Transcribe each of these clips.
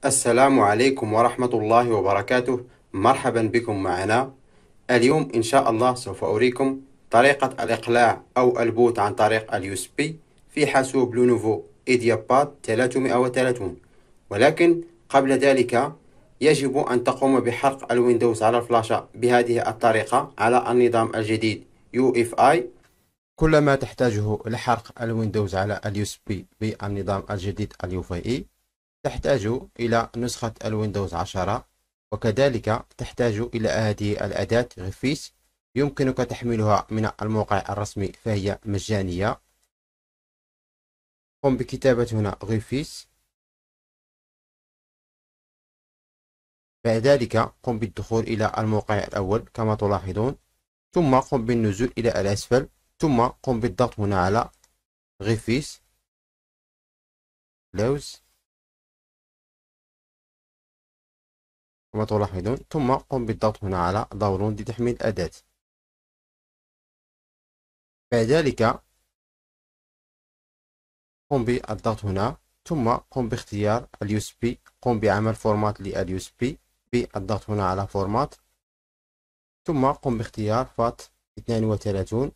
السلام عليكم ورحمة الله وبركاته مرحبا بكم معنا اليوم إن شاء الله سوف أريكم طريقة الإقلاع أو البوت عن طريق اليوس بي في حاسوب لونوفو إيدياباد 330 ولكن قبل ذلك يجب أن تقوم بحرق الويندوز على الفلاشة بهذه الطريقة على النظام الجديد UFI كل ما تحتاجه لحرق الويندوز على اليوس بي بالنظام الجديد اليو تحتاج إلى نسخة الويندوز 10 وكذلك تحتاج إلى هذه الأداة غفيس يمكنك تحميلها من الموقع الرسمي فهي مجانية قم بكتابة هنا غفيس بعد ذلك قم بالدخول إلى الموقع الأول كما تلاحظون ثم قم بالنزول إلى الأسفل ثم قم بالضغط هنا على غفيس لوز كما تلاحظون ثم قم بالضغط هنا على داونلود لتحميل أداة بعد ذلك قم بالضغط هنا ثم قم باختيار اليو اس بي قم بعمل فورمات لليو اس بي بالضغط هنا على فورمات ثم قم باختيار فات 32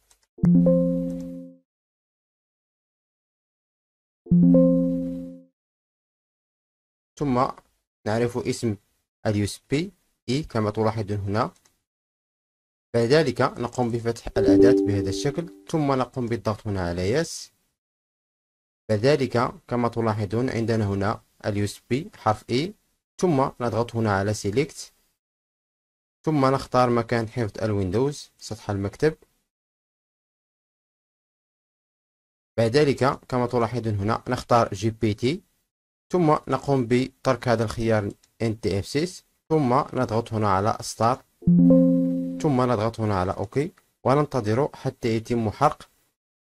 ثم نعرف اسم اليوز بي اي كما تلاحظون هنا بعد ذلك نقوم بفتح الأداة بهذا الشكل ثم نقوم بالضغط هنا على يس ذلك كما تلاحظون عندنا هنا اليوز بي حرف اي ثم نضغط هنا على سيليكت ثم نختار مكان حفظ الويندوز سطح المكتب بعد ذلك كما تلاحظون هنا نختار جي بي تي ثم نقوم بترك هذا الخيار انت اف ثم نضغط هنا على ستارت ثم نضغط هنا على اوكي وننتظر حتى يتم حرق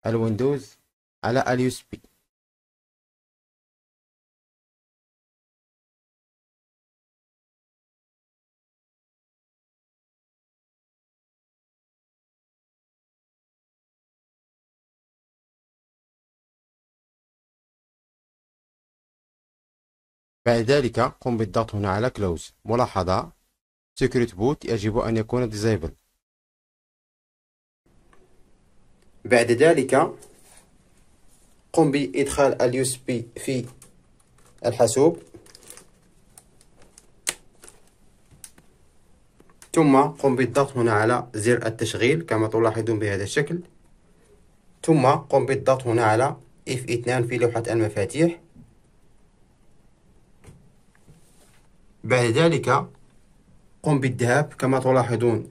الويندوز على USB. بعد ذلك قم بالضغط هنا على Close ملاحظة Secret Boot يجب أن يكون Disable بعد ذلك قم بإدخال اليوس USB في الحاسوب ثم قم بالضغط هنا على زر التشغيل كما تلاحظون بهذا الشكل ثم قم بالضغط هنا على F2 في لوحة المفاتيح بعد ذلك قم بالذهاب كما تلاحظون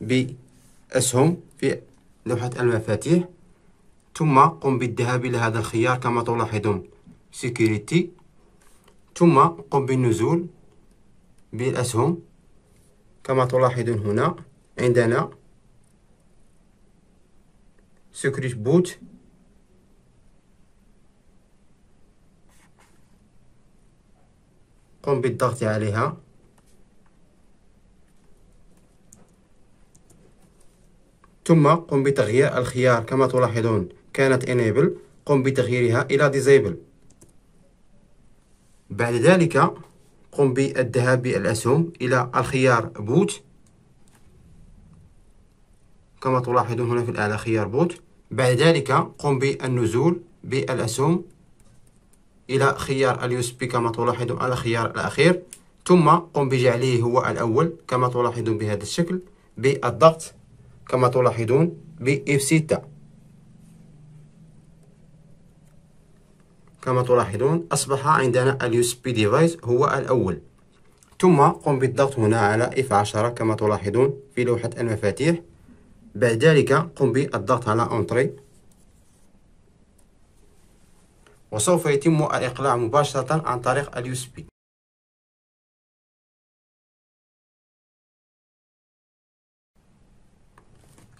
بأسهم في لوحة المفاتيح ثم قم بالذهاب إلى هذا الخيار كما تلاحظون سيكوريتي ثم قم بالنزول بالأسهم كما تلاحظون هنا عندنا Security بوت قم بالضغط عليها ثم قم بتغيير الخيار كما تلاحظون كانت enable قم بتغييرها إلى disable بعد ذلك قم بالذهاب بالأسهم إلى الخيار بوت كما تلاحظون هنا في الأعلى خيار بوت بعد ذلك قم بالنزول بالأسهم إلى خيار اليو بي كما تلاحظون على الخيار الأخير ثم قم بجعله هو الأول كما تلاحظون بهذا الشكل بالضغط كما تلاحظون ب 6 كما تلاحظون أصبح عندنا اليو بي ديفايس هو الأول ثم قم بالضغط هنا على F10 كما تلاحظون في لوحة المفاتيح بعد ذلك قم بالضغط على Entry وسوف يتم الإقلاع مباشرة عن طريق ال USB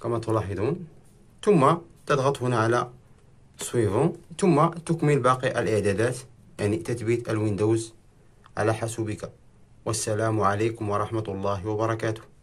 كما تلاحظون ثم تضغط هنا على سويفون ثم تكمل باقي الإعدادات يعني تثبيت الويندوز على حاسوبك والسلام عليكم ورحمة الله وبركاته